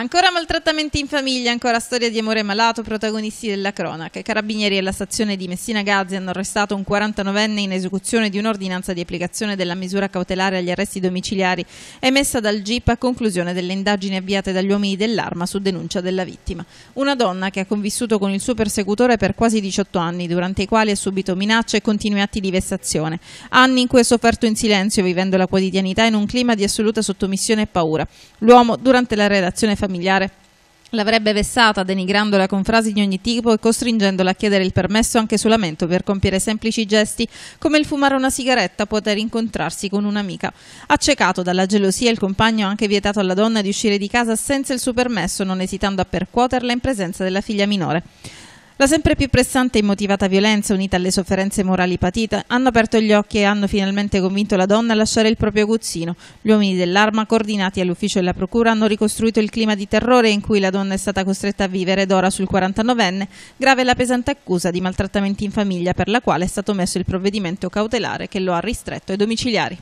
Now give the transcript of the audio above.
Ancora maltrattamenti in famiglia, ancora storia di amore malato, protagonisti della cronaca. I carabinieri alla stazione di Messina Gazzi hanno arrestato un 49enne in esecuzione di un'ordinanza di applicazione della misura cautelare agli arresti domiciliari emessa dal GIP a conclusione delle indagini avviate dagli uomini dell'arma su denuncia della vittima. Una donna che ha convissuto con il suo persecutore per quasi 18 anni, durante i quali ha subito minacce e continui atti di vessazione. Anni in cui ha sofferto in silenzio, vivendo la quotidianità in un clima di assoluta sottomissione e paura. L'uomo, durante la redazione familiare, familiare l'avrebbe vessata denigrandola con frasi di ogni tipo e costringendola a chiedere il permesso anche solamente per compiere semplici gesti come il fumare una sigaretta poter incontrarsi con un'amica. Accecato dalla gelosia il compagno ha anche vietato alla donna di uscire di casa senza il suo permesso non esitando a percuoterla in presenza della figlia minore. La sempre più pressante e motivata violenza unita alle sofferenze morali patite hanno aperto gli occhi e hanno finalmente convinto la donna a lasciare il proprio aguzzino. Gli uomini dell'arma, coordinati all'ufficio della procura, hanno ricostruito il clima di terrore in cui la donna è stata costretta a vivere ed ora sul 49enne grave la pesante accusa di maltrattamenti in famiglia per la quale è stato messo il provvedimento cautelare che lo ha ristretto ai domiciliari.